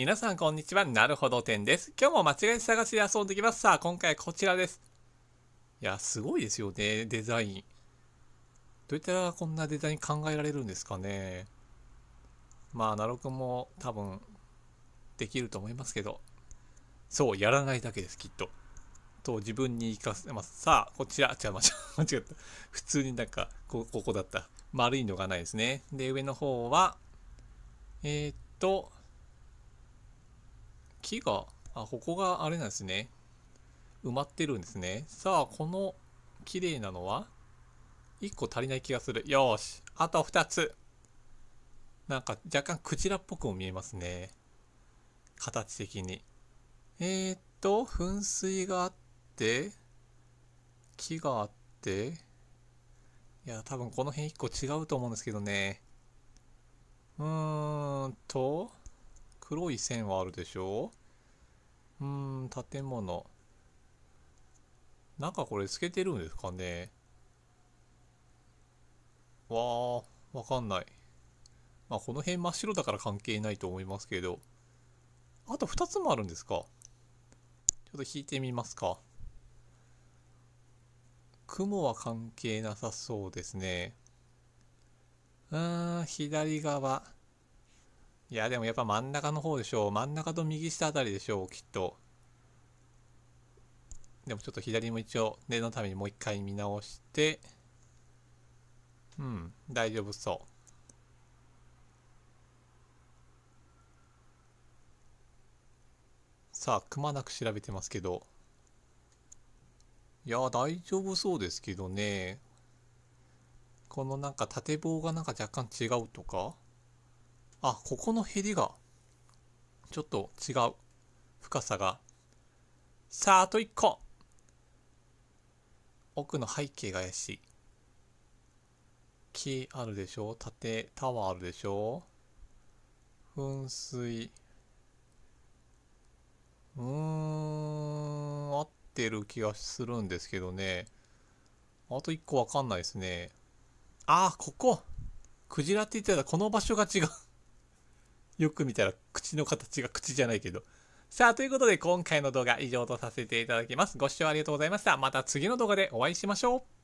皆さんこんにちは。なるほど点です。今日も間違い探しで遊んできます。さあ、今回こちらです。いや、すごいですよね、デザイン。どういったらこんなデザイン考えられるんですかね。まあ、ナロくんも多分、できると思いますけど。そう、やらないだけです、きっと。と、自分に生かせます。さあ、こちら。違う、間違った。普通になんか、ここだった。丸いのがないですね。で、上の方は、えー、っと、木が、あ、ここがあれなんですね。埋まってるんですね。さあ、この綺麗なのは1個足りない気がする。よし。あと2つ。なんか若干クジラっぽくも見えますね。形的に。えー、っと、噴水があって、木があって、いや、多分この辺1個違うと思うんですけどね。うーんと、黒い線はあるでしょ建物中これ透けてるんですかねわあ、わかんない。まあ、この辺真っ白だから関係ないと思いますけど。あと2つもあるんですかちょっと引いてみますか。雲は関係なさそうですね。うーん、左側。いや、でもやっぱ真ん中の方でしょう。真ん中と右下あたりでしょう、きっと。でもちょっと左も一応念のためにもう一回見直して、うん、大丈夫そう。さあ、くまなく調べてますけど。いや、大丈夫そうですけどね。このなんか縦棒がなんか若干違うとか。あ、ここのヘリが、ちょっと違う。深さが。さあ、あと1個奥の背景が怪しい木あるでしょ縦タワーあるでしょ噴水うーん合ってる気がするんですけどねあと1個わかんないですねああここクジラって言ってたらこの場所が違うよく見たら口の形が口じゃないけどさあ、ということで今回の動画以上とさせていただきます。ご視聴ありがとうございました。また次の動画でお会いしましょう。